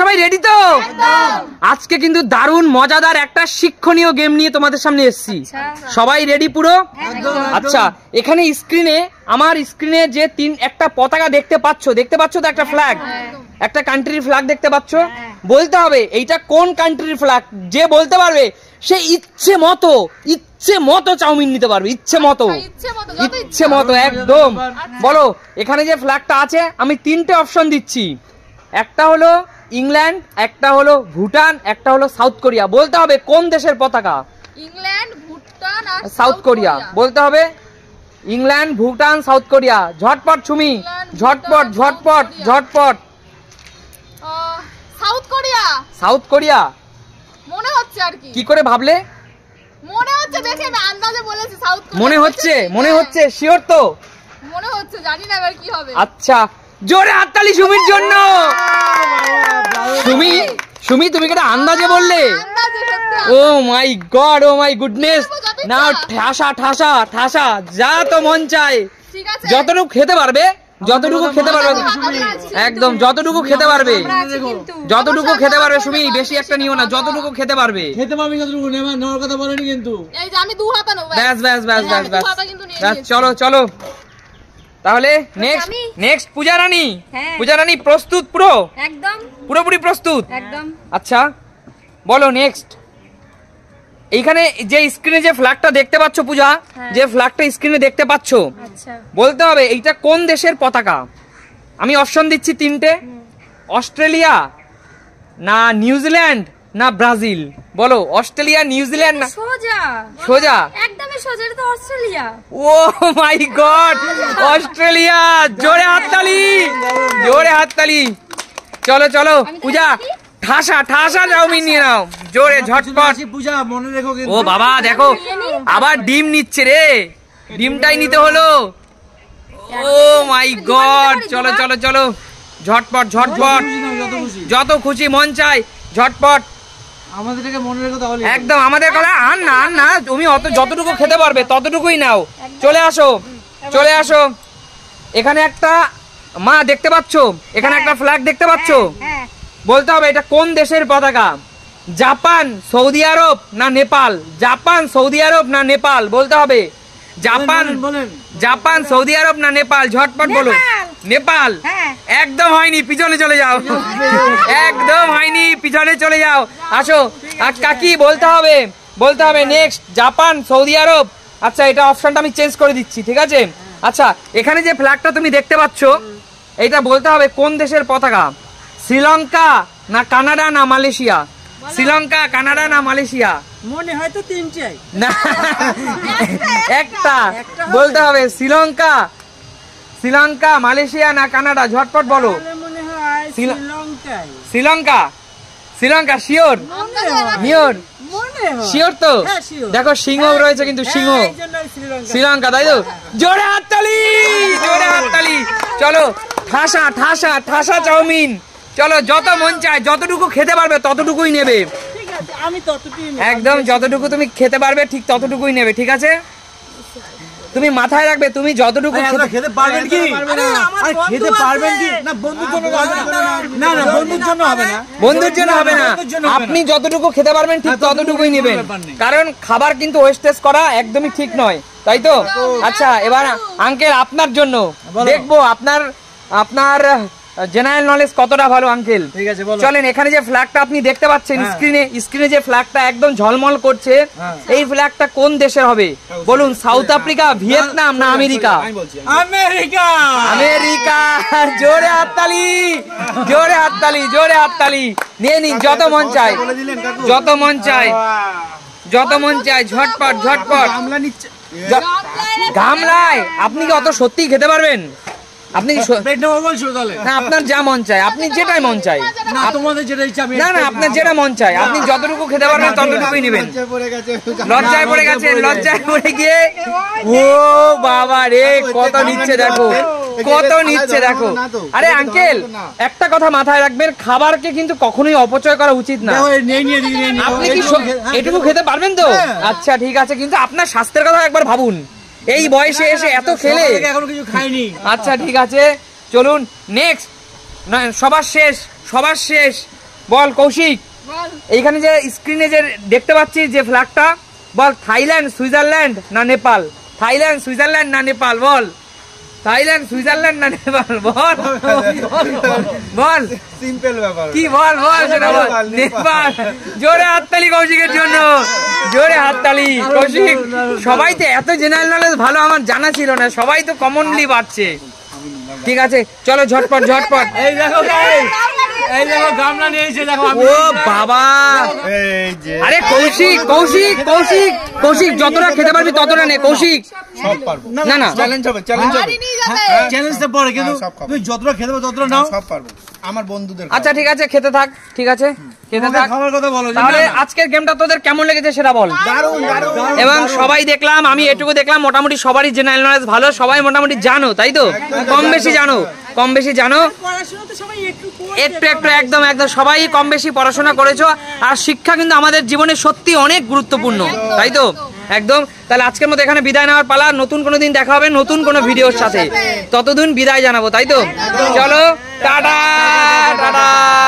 সবাই রেডি তো আজকে কিন্তু দারুণ মজাদার একটা শিক্ষণীয় গেম নিয়ে তোমাদের সামনে এসেছি আচ্ছা, আচ্ছা। সবাই রেডি পুরো আচ্ছা এখানে স্ক্রিনে আমার স্ক্রিনে যে তিন একটা পতাকা দেখতে পাচ্ছ দেখতে পাচ্ছ তো একটা ফ্ল্যাগ একটা কান্ট্রির ফ্ল্যাগ দেখতে পাচ্ছ হ্যাঁ। বলতে হবে এইটা কোন কান্ট্রির ফ্ল্যাগ যে বলতে পারবে সে ইচ্ছে মতো ইচ্ছে মতো চাউমিন নিতে পারবে ইচ্ছে আচ্ছা, মতো ইচ্ছে মতো একদম বলো এখানে যে ফ্ল্যাগটা আছে আমি তিনটে অপশন দিচ্ছি একটা হলো ইংল্যান্ড একটা হলো ভুটান একটা হলো সাউথ কোরিয়া বলতে হবে কোন দেশের পতাকা ইংল্যান্ড ভুটান আর সাউথ কোরিয়া বলতে হবে ইংল্যান্ড ভুটান সাউথ কোরিয়া ঝটপট ছুমি ঝটপট ঝটপট ঝটপট সাউথ কোরিয়া সাউথ কোরিয়া মনে হচ্ছে আর কি কি করে ভাবলে মনে হচ্ছে দেখে আমি আন্দাজে বলেছি সাউথ কোরিয়া মনে হচ্ছে মনে হচ্ছে শিওর তো মনে হচ্ছে জানি না এবার কি হবে আচ্ছা জোরে হাততালি সুমির জন্য তুমি তুমি কেটে আন্দাজে বললে ও my god O my goodness না ঠাসা ঠাসা ঠাসা যা তো মন চায় যতটুকু খেতে পারবে যতটুকু খেতে পারবে একদম যতটুকু খেতে পারবে যতটুকু খেতে পারবে সুমি বেশি একটা নিও না যতটুকু খেতে পারবে খেতে পারবে যতটুকু নেওয়ার কথা বলেনি কিন্তু ব্যাস ব্যাস ব্যাস ব্যাস হ্যাঁ, ব্যাস ব্যাস চলো চলো তাহলে নেক্সট নেক্সট পূজা রানী হ্যাঁ। পূজা রানী প্রস্তুত পুরো একদম পুরোপুরি প্রস্তুত আচ্ছা বলো নেক্সট এইখানে যে স্ক্রিনে যে ফ্ল্যাগটা দেখতে পাচ্ছ পূজা হ্যাঁ। যে ফ্ল্যাগটা স্ক্রিনে দেখতে পাচ্ছ আচ্ছা। বলতে হবে এইটা কোন দেশের পতাকা আমি অপশন দিচ্ছি তিনটে অস্ট্রেলিয়া না নিউজিল্যান্ড না ব্রাজিল বলো অস্ট্রেলিয়া নিউজিল্যান্ড না সোজা সোজা একদমই সোজা এটা তো Australia oh my god Australia জোরে হাততালি জোরে হাততালি চলো চলো পূজা ঠাসা ঠাসা যাও মিনি নাও জোরে ঝটপট পূজা মনে রেখো ও বাবা দেখো আবার ডিম নিচ্ছে রে ডিমটাই নিতে হলো ও মাই আচ্ছা, গড চলো চলো চলো ঝটপট ঝটপট যত খুশি মন চাই ঝটপট মনে রেখো একদম আমাদের কথা আর না আর না তুমি অত যতটুকু খেতে পারবে ততটুকুই নাও চলে আসো চলে আসো এখানে একটা মা দেখতে পাচ্ছ এখানে হ্যাঁ। একটা ফ্ল্যাগ দেখতে পাচ্ছ হ্যাঁ, হ্যাঁ। বলতে হবে এটা কোন দেশের পতাকা জাপান সৌদি আরব না নেপাল জাপান সৌদি আরব না নেপাল বলতে হবে জাপান জাপান সৌদি আরব না নেপাল ঝটপট বলো নেপাল একদম হয়নি পিছনে চলে যাও একদম হয়নি পিছনে চলে যাও আসো আর কাকি বলতে হবে বলতে হবে নেক্সট জাপান সৌদি আরব আচ্ছা এটা অপশনটা আমি চেঞ্জ করে দিচ্ছি ঠিক আছে আচ্ছা এখানে যে ফ্ল্যাগটা তুমি দেখতে পাচ্ছ এটা বলতে হবে কোন দেশের পতাকা শ্রীলঙ্কা না কানাডা না মালয়েশিয়া শ্রীলঙ্কা কানাডা না মালয়েশিয়া মনে হয় তো তিনটাই একটা বলতে হবে শ্রীলঙ্কা শ্রীলঙ্কা মালয়েশিয়া না কানাডা ঝটপট বলো শ্রীলঙ্কা শ্রীলঙ্কা শিওর মিওর শিওর তো হ্যাঁ, দেখো সিংহ হ্যাঁ। রয়েছে কিন্তু সিংহ হ্যাঁ, শ্রীলঙ্কা তাই তো জোরে হাততালি জোরে হাততালি চলো ঠাসা ঠাসা ঠাসা চাউমিন চলো যত মন চায় যতটুকু খেতে পারবে ততটুকুই নেবে একদম যতটুকু তুমি খেতে পারবে ঠিক ততটুকুই নেবে ঠিক আছে তুমি মাথায় রাখবে তুমি যতটুকু খেতে পারবেন কি খেতে পারবেন কি না বন্ধুর জন্য না না বন্ধুর জন্য হবে না বন্ধুর জন্য হবে না আপনি যতটুকু খেতে পারবেন ঠিক হ্যাঁ, ততটুকুই নেবেন কারণ খাবার কিন্তু ওয়েস্টেজ করা একদমই ঠিক নয় তাই তো আচ্ছা এবার আঙ্কেল আপনার জন্য দেখবো আপনার আপনার জেনারেল নলেজ কতটা ভালো আঙ্কেল ঠিক আছে চলেন এখানে যে ফ্ল্যাগটা আপনি দেখতে পাচ্ছেন স্ক্রিনে হ্যাঁ। স্ক্রিনে যে ফ্ল্যাগটা একদম ঝলমল করছে হ্যাঁ। এই ফ্ল্যাগটা কোন দেশের হবে হ্যাঁ, বলুন সাউথ আফ্রিকা ভিয়েতনাম না আমেরিকা আমেরিকা আমেরিকা জোরে হাততালি জোরে হাততালি জোরে হাততালি নিয়ে নিন যত মন চায় যত মন চায় যত মন চায় ঝটপট ঝটপট আমরা নিচ্ছে গামলায় আপনি কি অত সত্যি খেতে পারবেন আপনি না হ্যাঁ, আপনার যা মন চাই আপনি যেটাই মন চাই না না আপনার যেটা মন চাই আপনি যতটুকু খেতে পারবেন ততটুকুই নেবেন লজ্জায় পড়ে গেছে লজ্জায় পড়ে গিয়ে ও বাবা রে কত নিচ্ছে দেখো কত নিচ্ছে দেখো আরে আঙ্কেল একটা কথা মাথায় রাখবেন খাবারকে কিন্তু কখনোই অপচয় করা উচিত না আপনি কি এটুকু হ্যাঁ, খেতে পারবেন তো হ্যাঁ। আচ্ছা ঠিক আছে কিন্তু আপনার স্বাস্থ্যের কথা একবার ভাবুন এই বয়সে এসে এত খেলে এখনো কিছু খাইনি আচ্ছা ঠিক আছে চলুন নেক্সট সবার শেষ সবার শেষ বল কৌশিক এইখানে যে স্ক্রিনে যে দেখতে পাচ্ছি যে ফ্ল্যাগটা বল থাইল্যান্ড সুইজারল্যান্ড না নেপাল থাইল্যান্ড সুইজারল্যান্ড না নেপাল বল থাইল্যান্ড সুইজারল্যান্ড না নেপাল বল বল সিম্পল ব্যাপার কি বল বল সেটা নেপাল জোরে হাততালি কৌশিকের জন্য জোরে হাততালি কৌশিক সবাই তো এত জেনারেল নলেজ ভালো আমার জানা ছিল না সবাই তো কমনলি পাচ্ছে ঠিক আছে চলো ঝটপট ঝটপট এই দেখো এই দেখো গামলা নিয়েছে দেখো ও বাবা আরে কৌশিক কৌশিক কৌশিক কৌশিক যতটা খেতে পারবি ততটা নে কৌশিক না না চ্যালেঞ্জ হবে চ্যালেঞ্জ হবে চ্যালেঞ্জ তো পড়ে কিন্তু হ্যাঁ, তুই যতটা খেতে পারবি ততটা হ্যাঁ, নাও সব পারবো আমার বন্ধুদের আচ্ছা ঠিক আছে খেতে থাক ঠিক আছে আজকের গেমটা তোদের কেমন লেগেছে সেটা এবং সবাই দেখলাম আমি এটুকু দেখলাম মোটামুটি সবারই জেনারেল ভালো সবাই মোটামুটি জানো তাই তো কম বেশি জানো কম বেশি জানো একটু একটু একদম একদম সবাই কম বেশি পড়াশোনা করেছো আর শিক্ষা কিন্তু আমাদের জীবনে সত্যি অনেক গুরুত্বপূর্ণ তাই তো একদম তাহলে আজকের মতো এখানে বিদায় নেওয়ার পালা নতুন কোনো দিন দেখা হবে নতুন কোনো ভিডিওর সাথে ততদিন বিদায় জানাবো তাই তো চলো টাটা টাটা